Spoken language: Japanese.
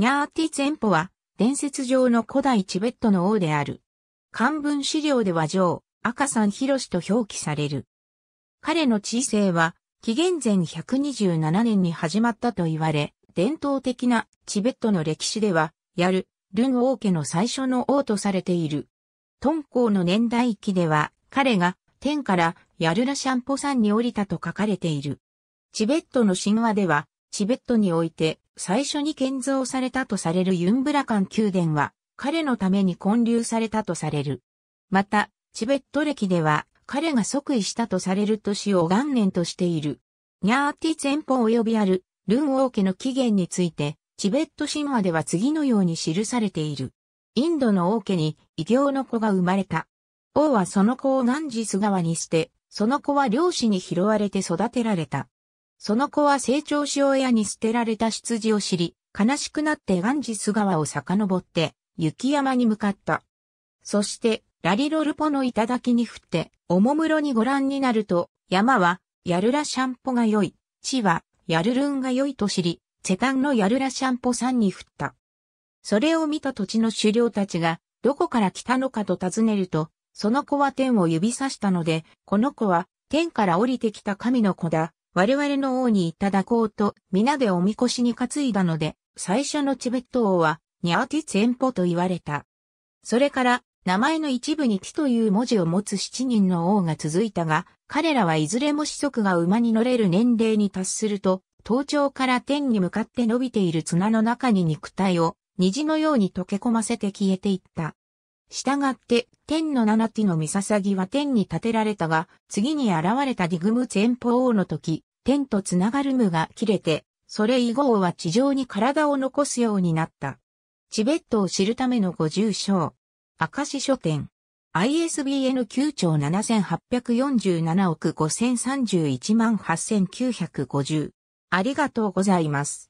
ニャーティツェンポは、伝説上の古代チベットの王である。漢文資料では上、赤さん広と表記される。彼の知性は、紀元前127年に始まったと言われ、伝統的なチベットの歴史では、やる、ルン王家の最初の王とされている。トコウの年代記では、彼が天からヤルラシャンポ山に降りたと書かれている。チベットの神話では、チベットにおいて最初に建造されたとされるユンブラカン宮殿は、彼のために建立されたとされる。また、チベット歴では、彼が即位したとされる年を元年としている。ニャーティ前方及びある、ルン王家の起源について、チベット神話では次のように記されている。インドの王家に異形の子が生まれた。王はその子をガンジス川に捨て、その子は漁師に拾われて育てられた。その子は成長し親に捨てられた羊を知り、悲しくなってガンジス川を遡って、雪山に向かった。そして、ラリロルポの頂に降って、おもむろにご覧になると、山は、ヤルラシャンポが良い、地は、ヤルルンが良いと知り、セタンのヤルラシャンポ山に降った。それを見た土地の狩猟たちが、どこから来たのかと尋ねると、その子は天を指さしたので、この子は、天から降りてきた神の子だ、我々の王にいただこうと、皆でおみこしに担いだので、最初のチベット王は、ニャーティツェンポと言われた。それから、名前の一部にティという文字を持つ七人の王が続いたが、彼らはいずれも子息が馬に乗れる年齢に達すると、頭頂から天に向かって伸びている綱の中に肉体を、虹のように溶け込ませて消えていった。従って、天の七手の三捧は天に建てられたが、次に現れたディグム前方王の時、天とつながる無が切れて、それ以後は地上に体を残すようになった。チベットを知るための五重章。明石書店。ISBN 9兆7847億5031万8950。ありがとうございます。